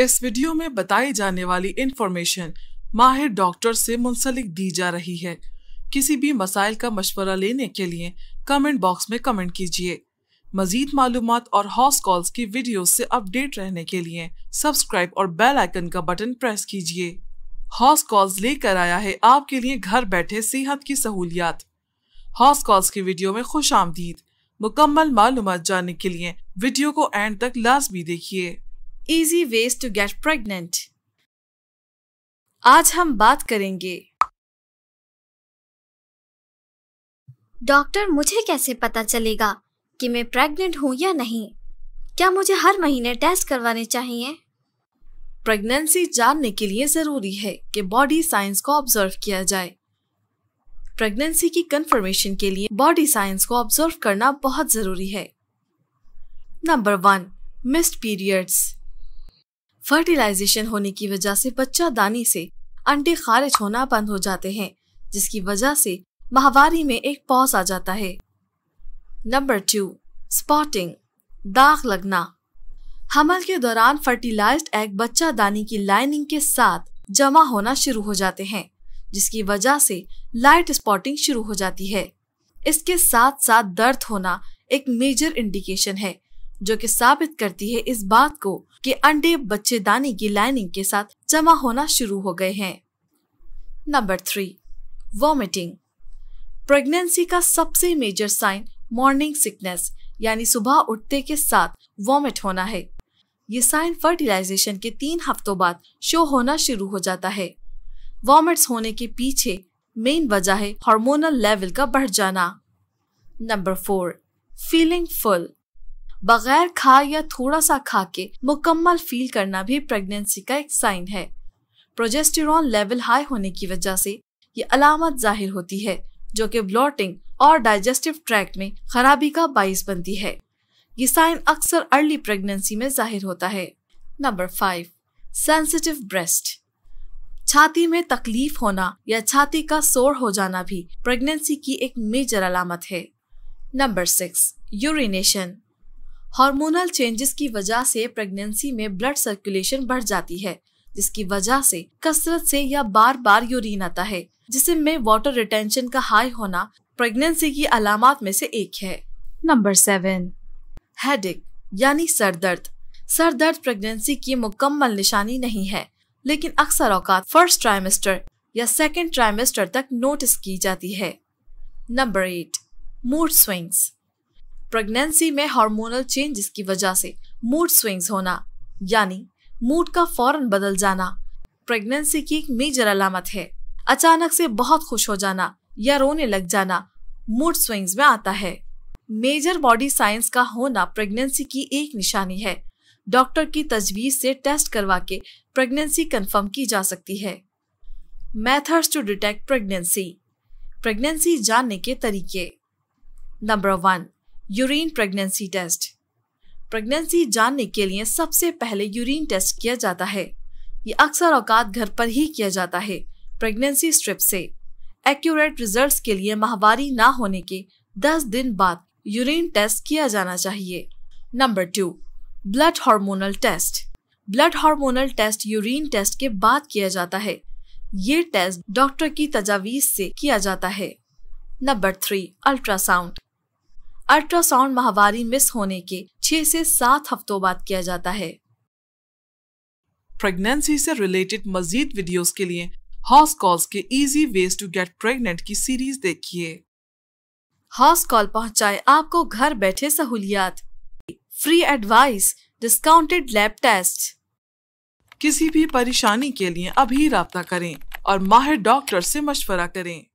इस वीडियो में बताई जाने वाली इंफॉर्मेशन माहिर डॉक्टर से मुंसलिक दी जा रही है किसी भी मसाइल का मशवरा लेने के लिए कमेंट बॉक्स में कमेंट कीजिए मजीद मालूम और हॉस कॉल्स की वीडियो से अपडेट रहने के लिए सब्सक्राइब और बेल आइकन का बटन प्रेस कीजिए हॉस कॉल्स लेकर आया है आपके लिए घर बैठे सेहत की सहूलियात हॉस कॉल्स की वीडियो में खुश आमदीद मुकम्मल मालूम जानने के लिए वीडियो को एंड तक लाजमी देखिए easy ways to get pregnant आज हम बात करेंगे डॉक्टर मुझे कैसे पता चलेगा कि मैं प्रेग्नेंट हूँ या नहीं क्या मुझे हर महीने टेस्ट करवाने चाहिए प्रेगनेंसी जानने के लिए ज़रूरी है कि बॉडी साइंस को ऑब्जर्व किया जाए प्रेगनेंसी की कंफर्मेशन के लिए बॉडी साइंस को ऑब्जर्व करना बहुत ज़रूरी है number one missed periods fertilization होने की वजह से बच्चा दानी से अंडे खारिज होना बंद हो जाते हैं जिसकी वजह से माहवारी में एक पॉज आ जाता है नंबर टू स्पॉटिंग दाग लगना हमल के दौरान फर्टिलाइज्ड एग बच्चा दानी की लाइनिंग के साथ जमा होना शुरू हो जाते हैं जिसकी वजह से लाइट स्पॉटिंग शुरू हो जाती है इसके साथ साथ दर्द होना एक मेजर इंडिकेशन है जो कि साबित करती है इस बात को कि अंडे बच्चेदानी की लाइनिंग के साथ जमा होना शुरू हो गए हैं नंबर थ्री वॉमिटिंग प्रेगनेंसी का सबसे मेजर साइन मॉर्निंग सिकनेस यानी सुबह उठते के साथ वॉमिट होना है ये साइन फर्टिलाइजेशन के तीन हफ्तों बाद शो होना शुरू हो जाता है वॉमिट्स होने के पीछे मेन वजह है हार्मोनल लेवल का बढ़ जाना नंबर फोर फीलिंग फुल बगैर खा या थोड़ा सा खा के मुकम्मल फील करना भी प्रेगनेंसी का एक साइन है प्रोजेस्टेरॉन लेवल हाई होने की वजह से ये अलामत जाहिर होती है जो कि ब्लॉटिंग और डाइजेस्टिव ट्रैक्ट में खराबी का बाइस बनती है ये साइन अक्सर अर्ली प्रेगनेंसी में जाहिर होता है नंबर फाइव सेंसिटिव ब्रेस्ट छाती में तकलीफ होना या छाती का सोर हो जाना भी प्रेगनेंसी की एक मेजर अलामत है number six urination hormonal changes की वजह से प्रेगनेंसी में ब्लड सर्कुलेशन बढ़ जाती है जिसकी वजह से कसरत से या बार बार यूरिन आता है जिसे में वाटर रिटेंशन का हाई होना प्रेगनेंसी की अलामत में से एक है नंबर सेवन हेडेक यानी सर दर्द सर दर्द प्रेगनेंसी की मुकम्मल निशानी नहीं है लेकिन अक्सर औकात फर्स्ट ट्राइमेस्टर या सेकेंड ट्राइमेस्टर तक नोटिस की जाती है number eight mood swings pregnancy में हार्मोनल चेंजेस की वजह से मूड स्विंग्स होना यानी मूड का फौरन बदल जाना प्रेगनेंसी की एक मेजर अलामत है अचानक से बहुत खुश हो जाना या रोने लग जाना मूड स्विंग्स में आता है मेजर बॉडी साइंस का होना प्रेगनेंसी की एक निशानी है डॉक्टर की तजवीज से टेस्ट करवा के प्रेगनेंसी कंफर्म की जा सकती है methods to detect pregnancy pregnancy जानने के तरीके number one urine pregnancy test pregnancy जानने के लिए सबसे पहले यूरिन टेस्ट किया जाता है ये अक्सर औकात घर पर ही किया जाता है प्रेगनेंसी स्ट्रिप से एक्यूरेट रिजल्ट्स के लिए माहवारी ना होने के 10 दिन बाद यूरिन टेस्ट किया जाना चाहिए number two blood hormonal test blood hormonal test urine test के बाद किया जाता है ये टेस्ट डॉक्टर की तजावीज से किया जाता है नंबर थ्री अल्ट्रासाउंड अल्ट्रासाउंड माहवारी मिस होने के छह से सात हफ्तों बाद किया जाता है प्रेगनेंसी से रिलेटेड मजीद वीडियोस के लिए हॉस कॉल्स के easy ways to get pregnant की सीरीज देखिए हाउस कॉल पहुंचाए आपको घर बैठे सहूलियात free advice discounted lab test किसी भी परेशानी के लिए अभी रहा करें और माहिर डॉक्टर से मशवरा करें